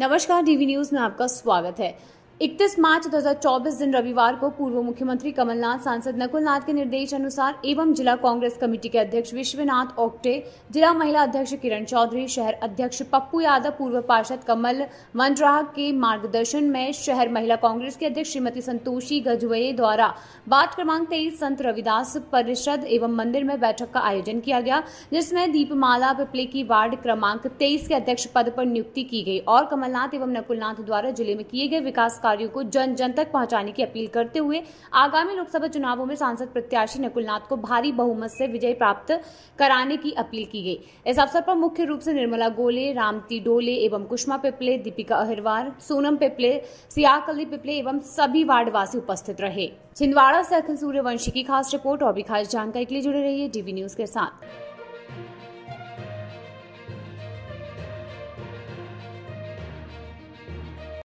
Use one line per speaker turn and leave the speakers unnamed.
नमस्कार TV news में आपका स्वागत है इकतीस मार्च 2024 दिन रविवार को पूर्व मुख्यमंत्री कमलनाथ सांसद नकुल नाथ के निर्देश अनुसार एवं जिला कांग्रेस कमेटी के अध्यक्ष विश्वनाथ ओक्टे जिला महिला अध्यक्ष किरण चौधरी शहर अध्यक्ष पप्पू यादव पूर्व पार्षद कमल मंडराह के मार्गदर्शन में शहर महिला कांग्रेस के अध्यक्ष श्रीमती संतोषी गजवे द्वारा वार्ड क्रमांक तेईस संत रविदास परिषद एवं मंदिर में बैठक का आयोजन किया गया जिसमें दीपमाला पिपले की वार्ड क्रमांक तेईस के अध्यक्ष पद पर नियुक्ति की गई और कमलनाथ एवं नकुलनाथ द्वारा जिले में किए गए विकास कार्यों को जन जन तक पहुंचाने की अपील करते हुए आगामी लोकसभा चुनावों में सांसद प्रत्याशी नकुलनाथ को भारी बहुमत से विजय प्राप्त कराने की अपील की गई इस अवसर पर मुख्य रूप से निर्मला गोले रामती डोले एवं कुष्मा पिपले दीपिका अहिरवार सोनम पिपले सियाकली पिपले एवं सभी वार्डवासी उपस्थित रहे छिंदवाड़ा से अखिल सूर्यवंशी की खास रिपोर्ट और भी खास जानकारी के लिए जुड़े रहिए डीवी न्यूज के साथ